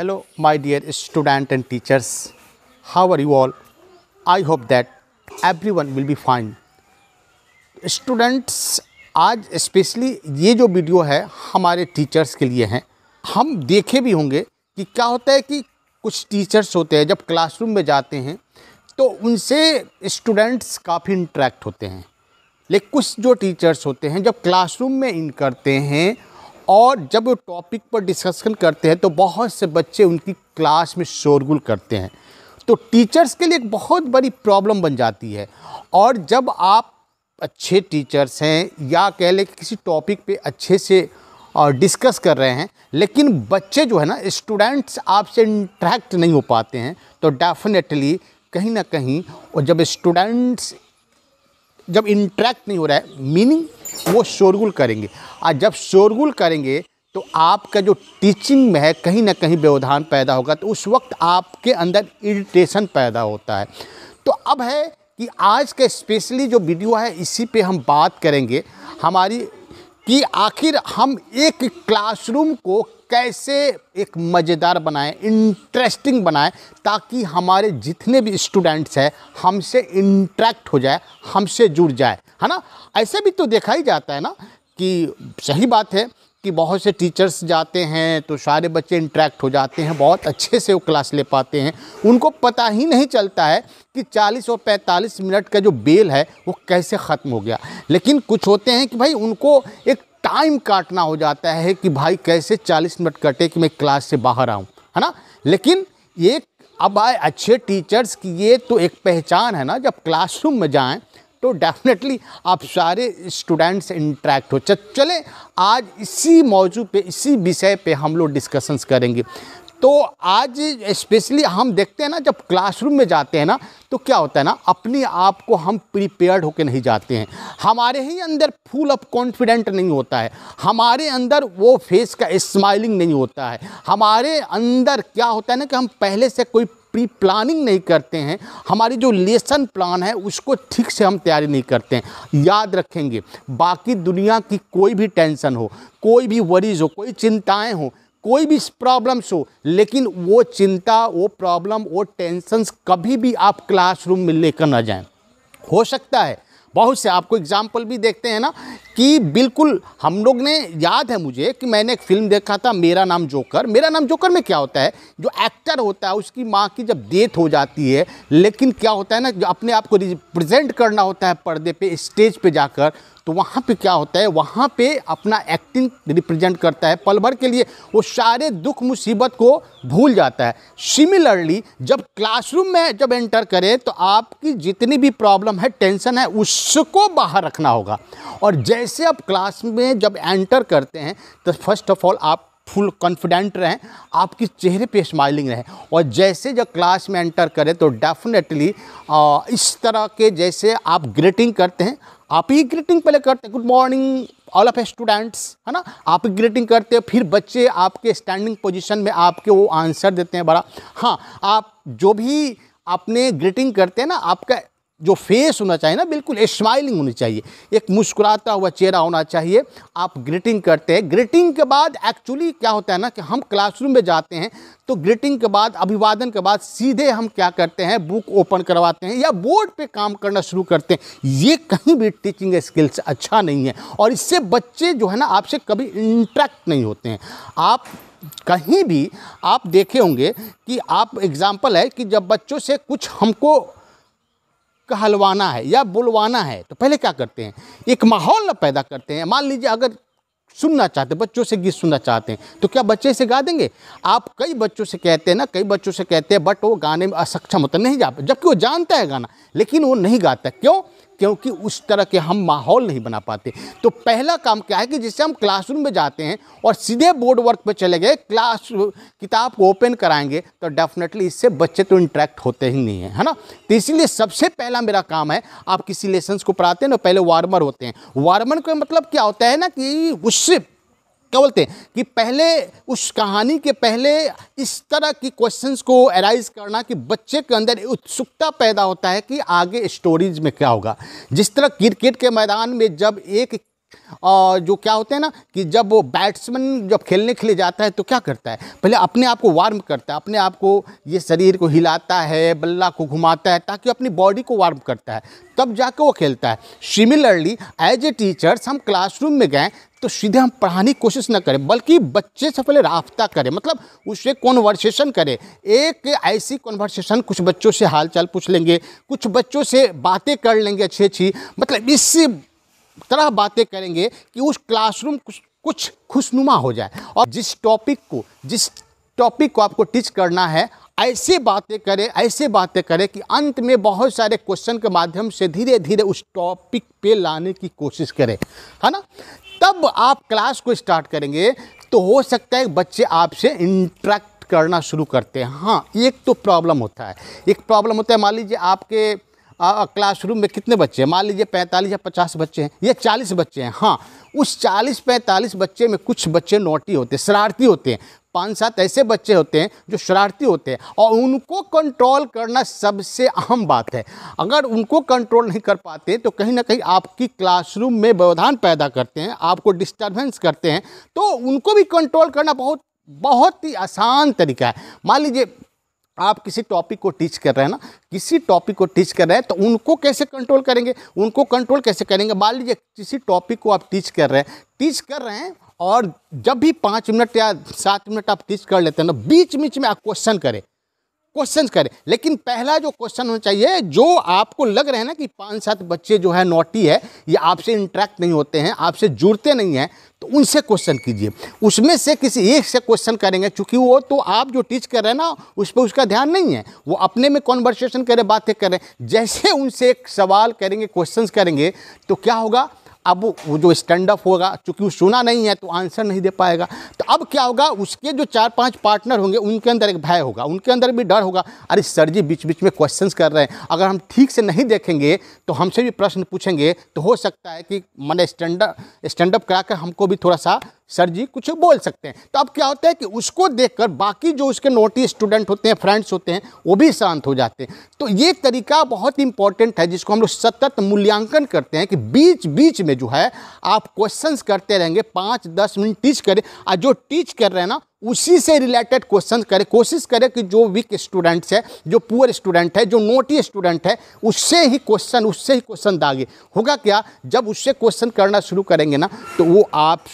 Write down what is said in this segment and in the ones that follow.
hello my dear student and teachers how are you all I hope that everyone will be fine students आज specially ये जो video है हमारे teachers के लिए हैं हम देखे भी होंगे कि क्या होता है कि कुछ टीचर्स होते हैं जब क्लासरूम में जाते हैं तो उनसे स्टूडेंट्स काफ़ी इंट्रैक्ट होते हैं लेकिन कुछ जो टीचर्स होते हैं जब क्लासरूम में इन करते हैं और जब वो टॉपिक पर डिस्कशन करते हैं तो बहुत से बच्चे उनकी क्लास में शोरगुल करते हैं तो टीचर्स के लिए एक बहुत बड़ी प्रॉब्लम बन जाती है और जब आप अच्छे टीचर्स हैं या कह लें कि किसी टॉपिक पे अच्छे से और डिस्कस कर रहे हैं लेकिन बच्चे जो है ना स्टूडेंट्स आपसे इंट्रैक्ट नहीं हो पाते हैं तो डेफिनेटली कहीं ना कहीं और जब स्टूडेंट्स जब इंट्रैक्ट नहीं हो रहा है मीनिंग वो शोरगुल करेंगे और जब शोरगुल करेंगे तो आपका जो टीचिंग में है कहीं ना कहीं व्यवधान पैदा होगा तो उस वक्त आपके अंदर इरिटेशन पैदा होता है तो अब है कि आज का स्पेशली जो वीडियो है इसी पे हम बात करेंगे हमारी कि आखिर हम एक क्लासरूम को कैसे एक मज़ेदार बनाएं इंटरेस्टिंग बनाएं ताकि हमारे जितने भी स्टूडेंट्स हैं हमसे इंट्रैक्ट हो जाए हमसे जुड़ जाए है ना ऐसे भी तो देखा ही जाता है ना कि सही बात है कि बहुत से टीचर्स जाते हैं तो सारे बच्चे इंट्रैक्ट हो जाते हैं बहुत अच्छे से वो क्लास ले पाते हैं उनको पता ही नहीं चलता है कि 40 और 45 मिनट का जो बेल है वो कैसे ख़त्म हो गया लेकिन कुछ होते हैं कि भाई उनको एक टाइम काटना हो जाता है कि भाई कैसे चालीस मिनट कटे कि मैं क्लास से बाहर आऊँ है ना लेकिन ये अब आए अच्छे टीचर्स की ये तो एक पहचान है ना जब क्लासरूम में जाएं तो डेफिनेटली आप सारे स्टूडेंट से इंट्रैक्ट हो चले आज इसी मौजू पे इसी विषय पे हम लोग डिस्कशंस करेंगे तो आज स्पेशली हम देखते हैं ना जब क्लासरूम में जाते हैं ना तो क्या होता है ना अपने आप को हम प्रिपेयर्ड होकर नहीं जाते हैं हमारे ही अंदर फुल ऑफ कॉन्फिडेंट नहीं होता है हमारे अंदर वो फेस का स्माइलिंग नहीं होता है हमारे अंदर क्या होता है ना कि हम पहले से कोई प्री प्लानिंग नहीं करते हैं हमारी जो लेसन प्लान है उसको ठीक से हम तैयारी नहीं करते हैं याद रखेंगे बाकी दुनिया की कोई भी टेंशन हो कोई भी वरीज हो कोई चिंताएं हो कोई भी प्रॉब्लम्स हो लेकिन वो चिंता वो प्रॉब्लम वो टेंशन्स कभी भी आप क्लासरूम में लेकर ना जाएं हो सकता है बहुत से आपको एग्जाम्पल भी देखते हैं ना कि बिल्कुल हम लोग ने याद है मुझे कि मैंने एक फिल्म देखा था मेरा नाम जोकर मेरा नाम जोकर में क्या होता है जो एक्टर होता है उसकी माँ की जब डेथ हो जाती है लेकिन क्या होता है ना जो अपने आप को रिप्रेजेंट करना होता है पर्दे पे स्टेज पे जाकर तो वहाँ पे क्या होता है वहाँ पे अपना एक्टिंग रिप्रेजेंट करता है पल भर के लिए वो सारे दुख मुसीबत को भूल जाता है सिमिलरली जब क्लासरूम में जब एंटर करें तो आपकी जितनी भी प्रॉब्लम है टेंशन है उसको बाहर रखना होगा और जैसे आप क्लास में जब एंटर करते हैं तो फर्स्ट ऑफ ऑल आप फुल कॉन्फिडेंट रहें आपके चेहरे पे स्माइलिंग रहें और जैसे जब क्लास में एंटर करें तो डेफिनेटली इस तरह के जैसे आप ग्रीटिंग करते हैं आप ही ग्रीटिंग पहले करते हैं good morning all of students है ना आप ही ग्रीटिंग करते हैं फिर बच्चे आपके स्टैंडिंग पोजिशन में आपके वो आंसर देते हैं बड़ा हाँ आप जो भी आपने ग्रीटिंग करते हैं ना आपका जो फेस होना चाहिए ना बिल्कुल स्माइलिंग होनी चाहिए एक मुस्कुराता हुआ चेहरा होना चाहिए आप ग्रीटिंग करते हैं ग्रीटिंग के बाद एक्चुअली क्या होता है ना कि हम क्लासरूम में जाते हैं तो ग्रीटिंग के बाद अभिवादन के बाद सीधे हम क्या करते हैं बुक ओपन करवाते हैं या बोर्ड पे काम करना शुरू करते हैं ये कहीं भी टीचिंग स्किल्स अच्छा नहीं है और इससे बच्चे जो है ना आपसे कभी इंट्रैक्ट नहीं होते हैं आप कहीं भी आप देखे होंगे कि आप एग्ज़ाम्पल है कि जब बच्चों से कुछ हमको कहलवाना है या बुलवाना है तो पहले क्या करते हैं एक माहौल पैदा करते हैं मान लीजिए अगर सुनना चाहते हैं बच्चों से गीत सुनना चाहते हैं तो क्या बच्चे से गा देंगे आप कई बच्चों से कहते हैं ना कई बच्चों से कहते हैं बट वो गाने में असक्षम होता नहीं जा जबकि वो जानता है गाना लेकिन वो नहीं गाता क्यों क्योंकि उस तरह के हम माहौल नहीं बना पाते तो पहला काम क्या है कि जैसे हम क्लासरूम में जाते हैं और सीधे बोर्ड वर्क पर चले गए क्लास किताब को ओपन कराएंगे तो डेफिनेटली इससे बच्चे तो इंट्रैक्ट होते ही नहीं है है ना तो इसीलिए सबसे पहला मेरा काम है आप किसी लेसन को पढ़ाते हैं ना पहले वार्मर होते हैं वार्मर का मतलब क्या होता है ना कि उससे क्या बोलते हैं कि पहले उस कहानी के पहले इस तरह की क्वेश्चंस को एराइज करना कि बच्चे के अंदर उत्सुकता पैदा होता है कि आगे स्टोरीज में क्या होगा जिस तरह क्रिकेट के मैदान में जब एक और जो क्या होते हैं ना कि जब वो बैट्समैन जब खेलने के लिए जाता है तो क्या करता है पहले अपने आप को वार्म करता है अपने आप को ये शरीर को हिलाता है बल्ला को घुमाता है ताकि अपनी बॉडी को वार्म करता है तब जाकर वो खेलता है सिमिलरली एज ए टीचर्स हम क्लासरूम में गए तो सीधे हम पढ़ाने की कोशिश ना करें बल्कि बच्चे से पहले रबता करें मतलब उससे कॉन्वर्सेशन करें एक ऐसी कॉन्वर्सेशन कुछ बच्चों से हालचाल पूछ लेंगे कुछ बच्चों से बातें कर लेंगे अच्छी अच्छी मतलब इस तरह बातें करेंगे कि उस क्लासरूम कुछ कुछ खुशनुमा हो जाए और जिस टॉपिक को जिस टॉपिक को आपको टीच करना है ऐसे बातें करें ऐसे बातें करें कि अंत में बहुत सारे क्वेश्चन के माध्यम से धीरे धीरे उस टॉपिक पे लाने की कोशिश करें है ना तब आप क्लास को स्टार्ट करेंगे तो हो सकता है बच्चे आपसे इंट्रैक्ट करना शुरू करते हैं हाँ एक तो प्रॉब्लम होता है एक प्रॉब्लम होता है मान लीजिए आपके क्लासरूम में कितने बच्चे हैं मान लीजिए पैंतालीस या पचास बच्चे हैं या चालीस बच्चे हैं हाँ उस चालीस पैंतालीस बच्चे में कुछ बच्चे नोटी होते हैं शरारती होते हैं पाँच सात ऐसे बच्चे होते हैं जो शरारती होते हैं और उनको कंट्रोल करना सबसे अहम बात है अगर उनको कंट्रोल नहीं कर पाते तो कहीं ना कहीं आपकी क्लासरूम में व्यवधान पैदा करते हैं आपको डिस्टर्बेंस करते हैं तो उनको भी कंट्रोल करना बहुत बहुत ही आसान तरीका है मान लीजिए आप किसी टॉपिक को टीच कर रहे हैं ना किसी टॉपिक को टीच कर रहे हैं तो उनको कैसे कंट्रोल करेंगे उनको कंट्रोल कैसे करेंगे मान लीजिए किसी टॉपिक को आप टीच कर रहे हैं टीच कर रहे हैं और जब भी पाँच मिनट या सात मिनट आप टीच कर लेते हैं ना बीच बीच में आप क्वेश्चन करें क्वेश्चन करें लेकिन पहला जो क्वेश्चन होना चाहिए जो आपको लग रहा है ना कि पाँच सात बच्चे जो है नोटी है ये आपसे इंट्रैक्ट नहीं होते हैं आपसे जुड़ते नहीं हैं तो उनसे क्वेश्चन कीजिए उसमें से किसी एक से क्वेश्चन करेंगे क्योंकि वो तो आप जो टीच कर रहे हैं ना उस पर उसका ध्यान नहीं है वो अपने में कॉन्वर्सेशन करें बातें करें जैसे उनसे एक सवाल करेंगे क्वेश्चन करेंगे तो क्या होगा अब वो जो स्टैंड अप होगा चूंकि वो सुना नहीं है तो आंसर नहीं दे पाएगा तो अब क्या होगा उसके जो चार पांच पार्टनर होंगे उनके अंदर एक भय होगा उनके अंदर भी डर होगा अरे सर जी बीच बीच में क्वेश्चन कर रहे हैं अगर हम ठीक से नहीं देखेंगे तो हमसे भी प्रश्न पूछेंगे तो हो सकता है कि मैंने स्टैंड स्टैंड अप करा कर हमको भी थोड़ा सा सर जी कुछ बोल सकते हैं तो अब क्या होता है कि उसको देखकर बाकी जो उसके नोटी स्टूडेंट होते हैं फ्रेंड्स होते हैं वो भी शांत हो जाते हैं तो ये तरीका बहुत इंपॉर्टेंट है जिसको हम लोग सतत मूल्यांकन करते हैं कि बीच बीच में जो है आप क्वेश्चन करते रहेंगे पाँच दस मिनट टीच करें और जो टीच कर रहे हैं ना उसी से रिलेटेड क्वेश्चन करें कोशिश करें कि जो वीक स्टूडेंट्स है जो पुअर स्टूडेंट है जो नोटी स्टूडेंट है उससे ही क्वेश्चन उससे ही क्वेश्चन दागे होगा क्या जब उससे क्वेश्चन करना शुरू करेंगे ना तो वो आप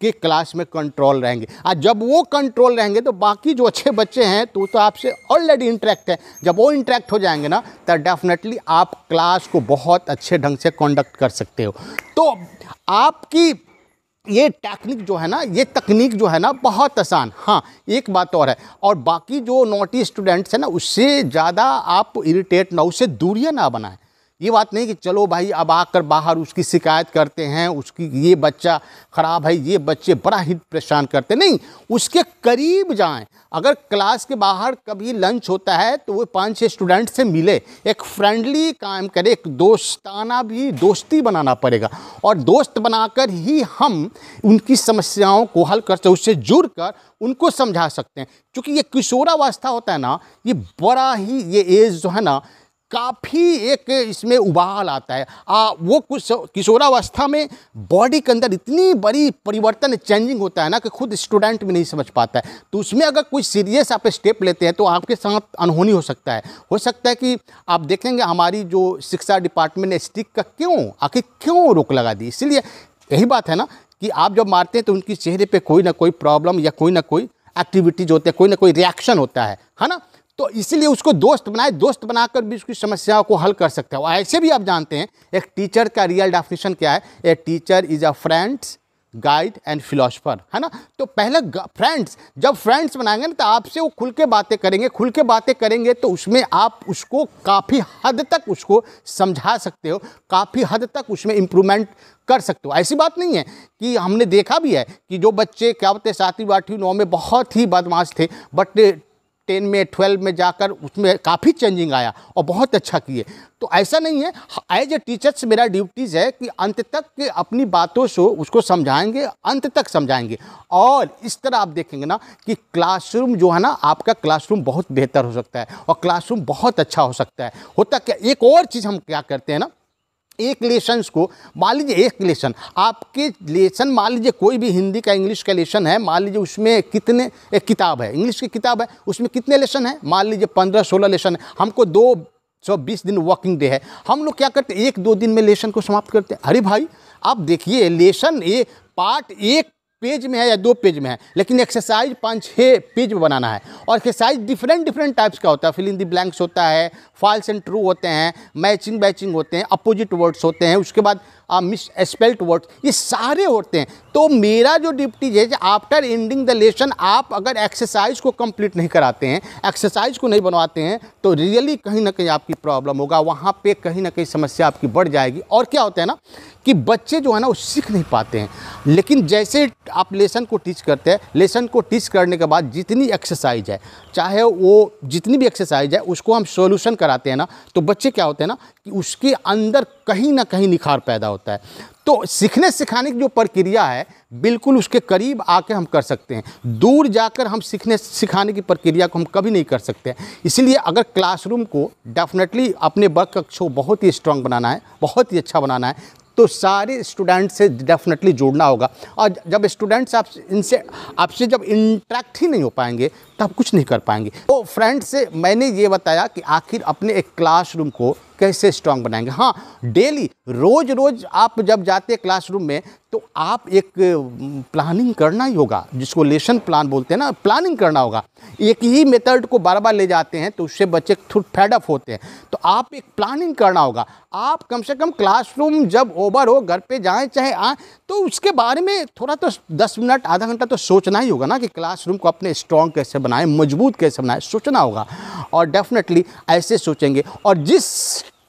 के क्लास में कंट्रोल रहेंगे और जब वो कंट्रोल रहेंगे तो बाकी जो अच्छे बच्चे हैं तो तो आपसे ऑलरेडी इंट्रैक्ट है जब वो इंट्रैक्ट हो जाएंगे ना तो डेफिनेटली आप क्लास को बहुत अच्छे ढंग से कंडक्ट कर सकते हो तो आपकी ये टेक्निक जो है ना ये तकनीक जो है ना बहुत आसान हाँ एक बात और है और बाकी जो नोटी स्टूडेंट्स हैं ना उससे ज़्यादा आप इरिटेट ना उससे दूरियाँ ना बनाएं ये बात नहीं कि चलो भाई अब आकर बाहर उसकी शिकायत करते हैं उसकी ये बच्चा ख़राब है ये बच्चे बड़ा ही परेशान करते नहीं उसके करीब जाएं अगर क्लास के बाहर कभी लंच होता है तो वो पाँच छः स्टूडेंट से मिले एक फ्रेंडली काम करे एक दोस्ताना भी दोस्ती बनाना पड़ेगा और दोस्त बनाकर ही हम उनकी समस्याओं को हल कर सकते उससे जुड़ कर उनको समझा सकते हैं क्योंकि ये किशोरावस्था होता है ना ये बड़ा ही ये एज जो है ना काफ़ी एक इसमें उबाल आता है आ, वो कुछ किशोरावस्था में बॉडी के अंदर इतनी बड़ी परिवर्तन चेंजिंग होता है ना कि खुद स्टूडेंट भी नहीं समझ पाता है तो उसमें अगर कोई सीरियस आप स्टेप लेते हैं तो आपके साथ अनहोनी हो सकता है हो सकता है कि आप देखेंगे हमारी जो शिक्षा डिपार्टमेंट ने स्टिक का क्यों आखिर क्यों रोक लगा दी इसलिए यही बात है ना कि आप जब मारते हैं तो उनके चेहरे पर कोई ना कोई प्रॉब्लम या कोई ना कोई एक्टिविटीज होते हैं कोई ना कोई रिएक्शन होता है है ना तो इसीलिए उसको दोस्त बनाए दोस्त बनाकर भी उसकी समस्याओं को हल कर सकते हो ऐसे भी आप जानते हैं एक टीचर का रियल डेफिनेशन क्या है a teacher is a friends guide and philosopher है ना तो पहले फ्रेंड्स जब फ्रेंड्स बनाएंगे ना तो आपसे वो खुल के बातें करेंगे खुल के बातें करेंगे तो उसमें आप उसको काफ़ी हद तक उसको समझा सकते हो काफ़ी हद तक उसमें इम्प्रूवमेंट कर सकते हो ऐसी बात नहीं है कि हमने देखा भी है कि जो बच्चे क्या बोलते सातवीं आठवीं नौ में बहुत ही बदमाश थे बट टेन में ट्वेल्व में जाकर उसमें काफ़ी चेंजिंग आया और बहुत अच्छा किए तो ऐसा नहीं है एज ए टीचर्स मेरा ड्यूटीज़ है कि अंत तक कि अपनी बातों से उसको समझाएंगे अंत तक समझाएंगे और इस तरह आप देखेंगे ना कि क्लासरूम जो है ना आपका क्लासरूम बहुत बेहतर हो सकता है और क्लासरूम बहुत अच्छा हो सकता है होता क्या एक और चीज़ हम क्या करते हैं ना एक लेसन्स को मान लीजिए एक लेसन आपके लेसन मान लीजिए कोई भी हिंदी का इंग्लिश का लेसन है मान लीजिए उसमें कितने एक किताब है इंग्लिश की किताब है उसमें कितने लेसन है मान लीजिए पंद्रह सोलह लेसन है हमको दो सौ बीस दिन वर्किंग डे है हम लोग क्या करते हैं एक दो दिन में लेसन को समाप्त करते हैं अरे भाई आप देखिए लेसन ए पार्ट एक पेज में है या दो पेज में है लेकिन एक्सरसाइज पाँच छः पेज में बनाना है और एक्सरसाइज डिफरेंट डिफरेंट टाइप्स का होता है फिल इन दी ब्लैंक्स होता है फॉल्स एंड ट्रू होते हैं मैचिंग बैचिंग होते हैं अपोजिट वर्ड्स होते हैं उसके बाद मिस एस्पेल्ट वर्ड्स ये सारे होते हैं तो मेरा जो डिप्टी जज आफ्टर एंडिंग द लेसन आप अगर एक्सरसाइज को कंप्लीट नहीं कराते हैं एक्सरसाइज को नहीं बनवाते हैं तो रियली कहीं ना कहीं आपकी प्रॉब्लम होगा वहाँ पे कहीं ना कहीं समस्या आपकी बढ़ जाएगी और क्या होता है ना कि बच्चे जो है ना वो सीख नहीं पाते हैं लेकिन जैसे आप लेसन को टीच करते हैं लेसन को टीच करने के बाद जितनी एक्सरसाइज है चाहे वो जितनी भी एक्सरसाइज है उसको हम सोल्यूशन कराते हैं ना तो बच्चे क्या होते हैं ना कि उसके अंदर कहीं ना कहीं निखार पैदा होता होता है तो सीखने सिखाने की जो प्रक्रिया है बिल्कुल उसके करीब आके हम कर सकते हैं दूर जाकर हम सीखने सिखाने की प्रक्रिया को हम कभी नहीं कर सकते इसीलिए अगर क्लासरूम को डेफिनेटली अपने वर्क कक्ष को बहुत ही स्ट्रांग बनाना है बहुत ही अच्छा बनाना है तो सारे स्टूडेंट से डेफिनेटली जुड़ना होगा और जब स्टूडेंट्स आप इनसे आपसे जब इंट्रैक्ट ही नहीं हो पाएंगे तब तो कुछ नहीं कर पाएंगे तो फ्रेंड से मैंने ये बताया कि आखिर अपने एक क्लासरूम को कैसे स्ट्रांग बनाएंगे हाँ डेली रोज़ रोज़ आप जब जाते हैं क्लासरूम में तो आप एक प्लानिंग करना ही होगा जिसको लेसन प्लान बोलते हैं ना प्लानिंग करना होगा एक ही मेथड को बार बार ले जाते हैं तो उससे बच्चे थोड़ा फैडअप होते हैं तो आप एक प्लानिंग करना होगा आप कम से कम क्लासरूम जब ओवर हो घर पे जाएं चाहे आए तो उसके बारे में थोड़ा तो दस मिनट आधा घंटा तो सोचना ही होगा ना कि क्लासरूम को अपने स्ट्रॉन्ग कैसे बनाएँ मजबूत कैसे बनाएँ सोचना होगा और डेफिनेटली ऐसे सोचेंगे और जिस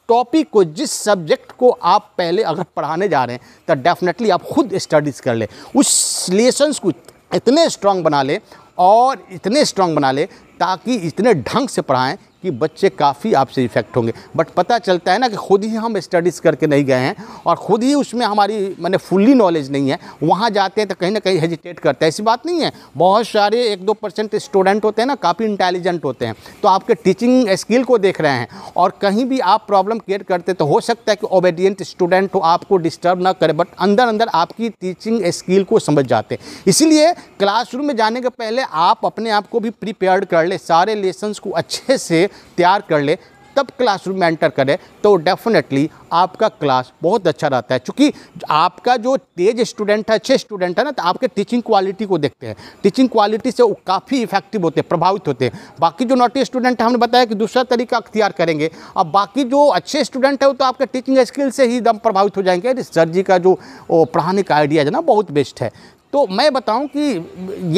टॉपिक को जिस सब्जेक्ट को आप पहले अगर पढ़ाने जा रहे हैं तो डेफिनेटली आप खुद स्टडीज़ कर लें उस लेसन्स को इतने स्ट्रांग बना लें और इतने स्ट्रांग बना लें ताकि इतने ढंग से पढ़ाएं कि बच्चे काफ़ी आपसे इफेक्ट होंगे बट पता चलता है ना कि खुद ही हम स्टडीज़ करके नहीं गए हैं और ख़ुद ही उसमें हमारी मैंने फुल्ली नॉलेज नहीं है वहाँ जाते हैं तो कहीं ना कहीं हेजिटेट करते हैं ऐसी बात नहीं है बहुत सारे एक दो परसेंट स्टूडेंट होते हैं ना काफ़ी इंटेलिजेंट होते हैं तो आपके टीचिंग स्किल को देख रहे हैं और कहीं भी आप प्रॉब्लम क्रिएट करते तो हो सकता है कि ओबेडियंट स्टूडेंट हो आपको डिस्टर्ब ना करे बट अंदर अंदर आपकी टीचिंग स्किल को समझ जाते हैं इसीलिए क्लासरूम में जाने के पहले आप अपने आप को भी प्रिपेयर कर ले सारे लेसन्स को अच्छे से तैयार कर ले तब क्लासरूम में एंटर करें तो डेफिनेटली आपका क्लास बहुत अच्छा रहता है क्योंकि आपका जो तेज स्टूडेंट है अच्छे स्टूडेंट है ना तो आपके टीचिंग क्वालिटी को देखते हैं टीचिंग क्वालिटी से वो काफ़ी इफेक्टिव होते हैं प्रभावित होते हैं बाकी जो नॉटी स्टूडेंट है हमने बताया कि दूसरा तरीका अख्तियार करेंगे अब बाकी जो अच्छे स्टूडेंट है वो तो आपके टीचिंग स्किल से ही दम प्रभावित हो जाएंगे सर जी का जो पढ़ाने का आइडियाज है ना बहुत बेस्ट है तो मैं बताऊं कि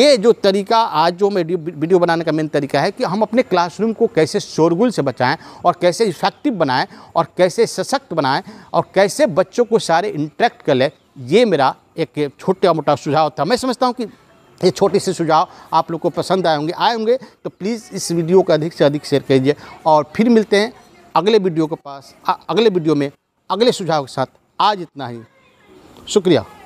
ये जो तरीका आज जो मैं वीडियो बनाने का मेन तरीका है कि हम अपने क्लासरूम को कैसे शोरगुल से बचाएं और कैसे इफेक्टिव बनाएं और कैसे सशक्त बनाएं और कैसे बच्चों को सारे इंटरेक्ट कर लें ये मेरा एक छोटा मोटा सुझाव था मैं समझता हूँ कि ये छोटे से सुझाव आप लोग को पसंद आए होंगे आए होंगे तो प्लीज़ इस वीडियो को अधिक से अधिक शेयर कीजिए और फिर मिलते हैं अगले वीडियो के पास अगले वीडियो में अगले सुझाव के साथ आज इतना ही शुक्रिया